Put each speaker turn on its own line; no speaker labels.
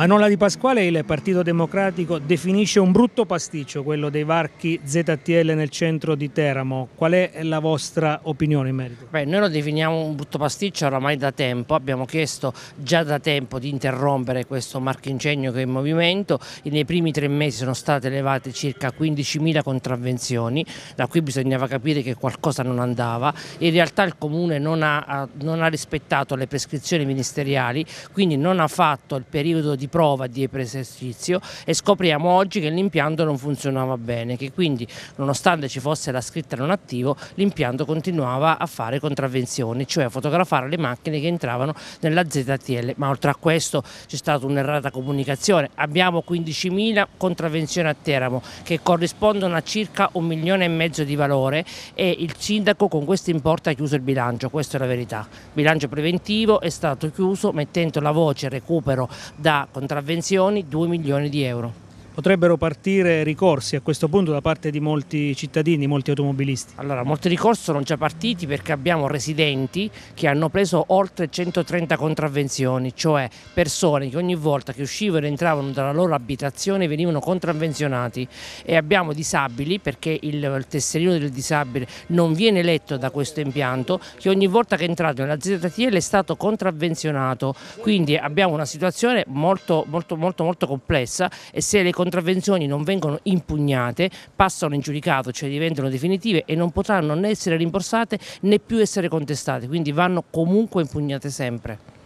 Manola Di Pasquale il Partito Democratico definisce un brutto pasticcio quello dei varchi ZTL nel centro di Teramo. Qual è la vostra opinione in merito? Beh, noi lo definiamo
un brutto pasticcio oramai da tempo, abbiamo chiesto già da tempo di interrompere questo marchingegno che è in movimento e nei primi tre mesi sono state elevate circa 15.000 contravvenzioni, da qui bisognava capire che qualcosa non andava. In realtà il Comune non ha, non ha rispettato le prescrizioni ministeriali, quindi non ha fatto il periodo di prova di esercizio e scopriamo oggi che l'impianto non funzionava bene, che quindi nonostante ci fosse la scritta non attivo l'impianto continuava a fare contravvenzioni, cioè a fotografare le macchine che entravano nella ZTL, ma oltre a questo c'è stata un'errata comunicazione, abbiamo 15.000 contravvenzioni a Teramo che corrispondono a circa un milione e mezzo di valore e il sindaco con questo importo ha chiuso il bilancio, questa è la verità, il bilancio preventivo è stato chiuso mettendo la voce recupero da contravvenzione contravvenzioni 2 milioni di euro potrebbero partire ricorsi a questo punto da parte di molti cittadini, molti automobilisti? Allora, molti ricorsi sono già partiti perché abbiamo residenti che hanno preso oltre 130 contravvenzioni, cioè persone che ogni volta che uscivano e entravano dalla loro abitazione venivano contravvenzionati e abbiamo disabili perché il, tesserino del disabile non viene letto da questo impianto che ogni volta che è entrato nella ZTL è stato contravvenzionato, quindi abbiamo una situazione molto molto molto molto complessa e se le contravvenzioni non vengono impugnate, passano in giudicato, cioè diventano definitive e non potranno né essere rimborsate né più essere contestate, quindi vanno comunque impugnate sempre.